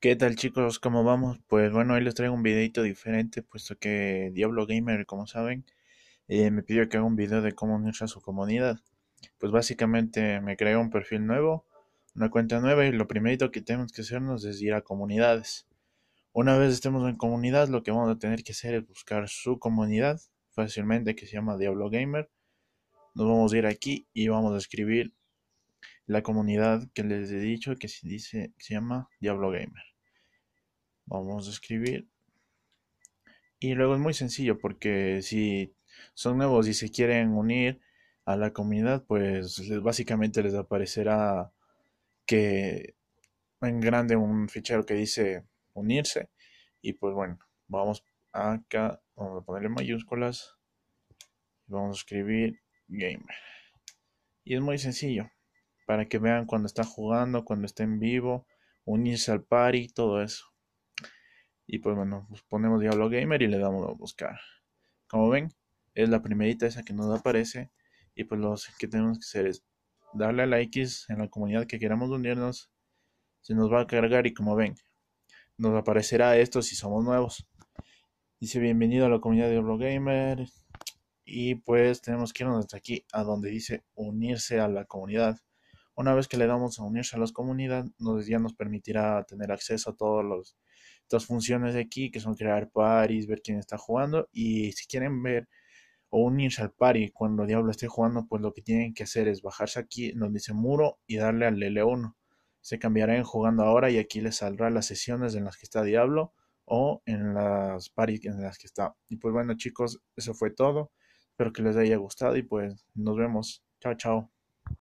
¿Qué tal chicos? ¿Cómo vamos? Pues bueno, hoy les traigo un videito diferente, puesto que Diablo Gamer, como saben, eh, me pidió que haga un video de cómo unirse a su comunidad. Pues básicamente me creé un perfil nuevo, una cuenta nueva y lo primero que tenemos que hacernos es ir a comunidades. Una vez estemos en comunidad, lo que vamos a tener que hacer es buscar su comunidad, fácilmente que se llama Diablo Gamer. Nos vamos a ir aquí y vamos a escribir la comunidad que les he dicho que se, dice, se llama Diablo Gamer. Vamos a escribir. Y luego es muy sencillo porque si son nuevos y se quieren unir a la comunidad, pues básicamente les aparecerá que en grande un fichero que dice unirse. Y pues bueno, vamos acá, vamos a ponerle mayúsculas. Vamos a escribir gamer. Y es muy sencillo para que vean cuando está jugando, cuando está en vivo, unirse al party, todo eso. Y pues bueno, pues ponemos Diablo Gamer y le damos a buscar. Como ven, es la primerita esa que nos aparece. Y pues lo que tenemos que hacer es darle a la en la comunidad que queramos unirnos. Se nos va a cargar y como ven, nos aparecerá esto si somos nuevos. Dice bienvenido a la comunidad de Diablo Gamer. Y pues tenemos que irnos hasta aquí a donde dice unirse a la comunidad. Una vez que le damos a unirse a las comunidades, nos, ya nos permitirá tener acceso a todas las funciones de aquí, que son crear paris, ver quién está jugando, y si quieren ver o unirse al pari cuando Diablo esté jugando, pues lo que tienen que hacer es bajarse aquí donde dice muro y darle al L1. Se cambiará en jugando ahora y aquí les saldrá las sesiones en las que está Diablo o en las paris en las que está. Y pues bueno chicos, eso fue todo. Espero que les haya gustado y pues nos vemos. Chao, chao.